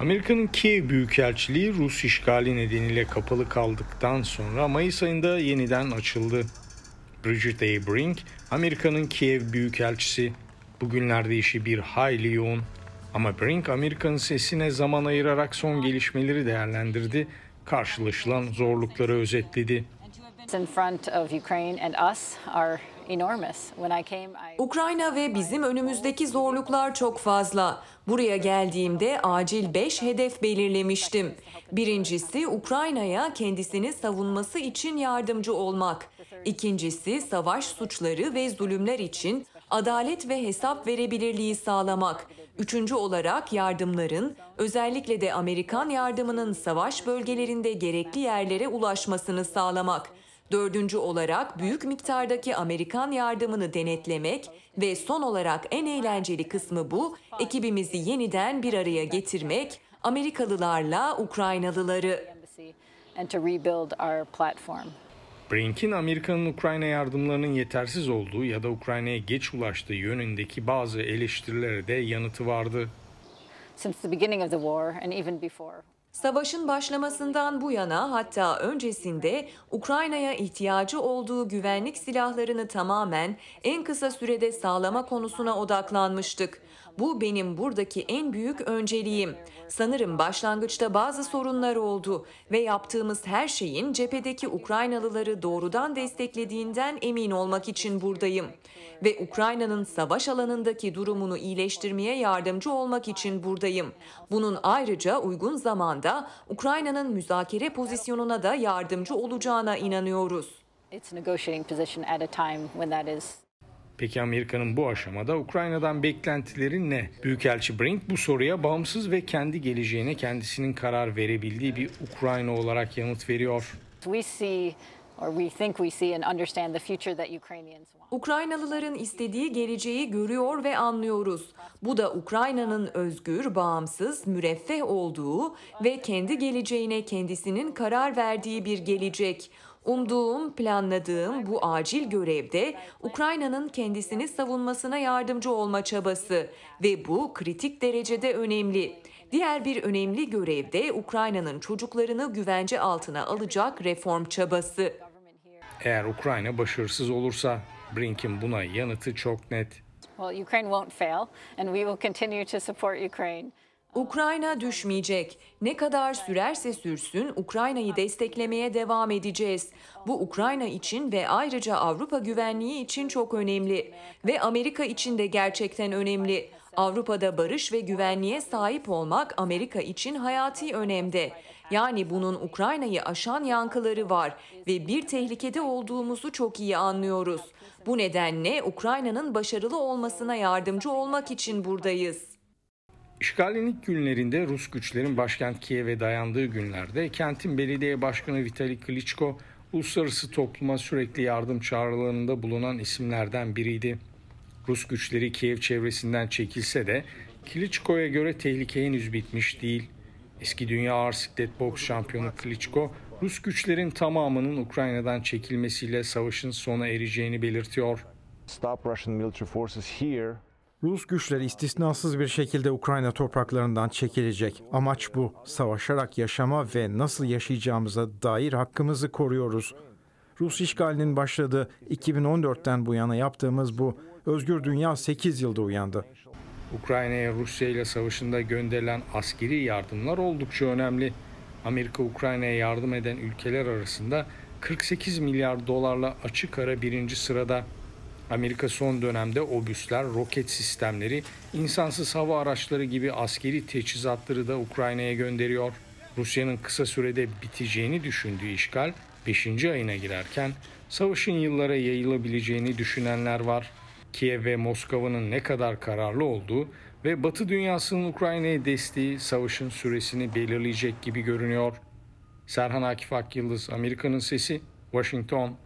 Amerika'nın Kiev Büyükelçiliği Rus işgali nedeniyle kapalı kaldıktan sonra Mayıs ayında yeniden açıldı. Bridget A. Brink, Amerika'nın Kiev Büyükelçisi. Bugünlerde işi bir hayli yoğun. Ama Brink, Amerika'nın sesine zaman ayırarak son gelişmeleri değerlendirdi, karşılaşılan zorlukları özetledi. In front of Ukraine and us, our Ukrayna ve bizim önümüzdeki zorluklar çok fazla. Buraya geldiğimde acil 5 hedef belirlemiştim. Birincisi Ukrayna'ya kendisini savunması için yardımcı olmak. İkincisi savaş suçları ve zulümler için adalet ve hesap verebilirliği sağlamak. Üçüncü olarak yardımların, özellikle de Amerikan yardımının savaş bölgelerinde gerekli yerlere ulaşmasını sağlamak. Dördüncü olarak büyük miktardaki Amerikan yardımını denetlemek ve son olarak en eğlenceli kısmı bu, ekibimizi yeniden bir araya getirmek, Amerikalılarla Ukraynalıları. Brink'in Amerika'nın Ukrayna yardımlarının yetersiz olduğu ya da Ukrayna'ya geç ulaştığı yönündeki bazı eleştirilere de yanıtı vardı. Savaşın başlamasından bu yana hatta öncesinde Ukrayna'ya ihtiyacı olduğu güvenlik silahlarını tamamen en kısa sürede sağlama konusuna odaklanmıştık. Bu benim buradaki en büyük önceliğim. Sanırım başlangıçta bazı sorunlar oldu ve yaptığımız her şeyin cephedeki Ukraynalıları doğrudan desteklediğinden emin olmak için buradayım ve Ukrayna'nın savaş alanındaki durumunu iyileştirmeye yardımcı olmak için buradayım. Bunun ayrıca uygun zamanda zamanda Ukrayna'nın müzakere pozisyonuna da yardımcı olacağına inanıyoruz. Peki Amerika'nın bu aşamada Ukrayna'dan beklentileri ne? Büyükelçi Brink bu soruya bağımsız ve kendi geleceğine kendisinin karar verebildiği bir Ukrayna olarak yanıt veriyor. We see Ukraynalıların istediği geleceği görüyor ve anlıyoruz. Bu da Ukrayna'nın özgür, bağımsız, müreffeh olduğu ve kendi geleceğine kendisinin karar verdiği bir gelecek. Umduğum, planladığım bu acil görevde Ukrayna'nın kendisini savunmasına yardımcı olma çabası ve bu kritik derecede önemli. Diğer bir önemli görevde Ukrayna'nın çocuklarını güvence altına alacak reform çabası. Eğer Ukrayna başarısız olursa Brink'in buna yanıtı çok net. Well, Ukraine won't fail and we will continue to support Ukraine. Ukrayna düşmeyecek. Ne kadar sürerse sürsün Ukrayna'yı desteklemeye devam edeceğiz. Bu Ukrayna için ve ayrıca Avrupa güvenliği için çok önemli ve Amerika için de gerçekten önemli. Avrupa'da barış ve güvenliğe sahip olmak Amerika için hayati önemde. Yani bunun Ukrayna'yı aşan yankıları var ve bir tehlikede olduğumuzu çok iyi anlıyoruz. Bu nedenle Ukrayna'nın başarılı olmasına yardımcı olmak için buradayız. İşgalin ilk günlerinde Rus güçlerin başkent Kiev'e dayandığı günlerde kentin belediye başkanı Vitali Klitschko uluslararası topluma sürekli yardım çağrılarında bulunan isimlerden biriydi. Rus güçleri Kiev çevresinden çekilse de Klitschko'ya göre tehlike henüz bitmiş değil. Eski dünya ağır siklet boks şampiyonu Klitschko, Rus güçlerin tamamının Ukrayna'dan çekilmesiyle savaşın sona ereceğini belirtiyor. Stop Russian military forces here Rus güçleri istisnasız bir şekilde Ukrayna topraklarından çekilecek. Amaç bu. Savaşarak yaşama ve nasıl yaşayacağımıza dair hakkımızı koruyoruz. Rus işgalinin başladığı 2014'ten bu yana yaptığımız bu özgür dünya 8 yılda uyandı. Ukrayna'ya Rusya ile savaşında gönderilen askeri yardımlar oldukça önemli. Amerika Ukrayna'ya yardım eden ülkeler arasında 48 milyar dolarla açık ara birinci sırada Amerika son dönemde obüsler, roket sistemleri, insansız hava araçları gibi askeri teçhizatları da Ukrayna'ya gönderiyor. Rusya'nın kısa sürede biteceğini düşündüğü işgal 5. ayına girerken savaşın yıllara yayılabileceğini düşünenler var. Kiev ve Moskova'nın ne kadar kararlı olduğu ve Batı dünyasının Ukrayna'ya desteği savaşın süresini belirleyecek gibi görünüyor. Serhan Akif Ak Yıldız, Amerika'nın Sesi, Washington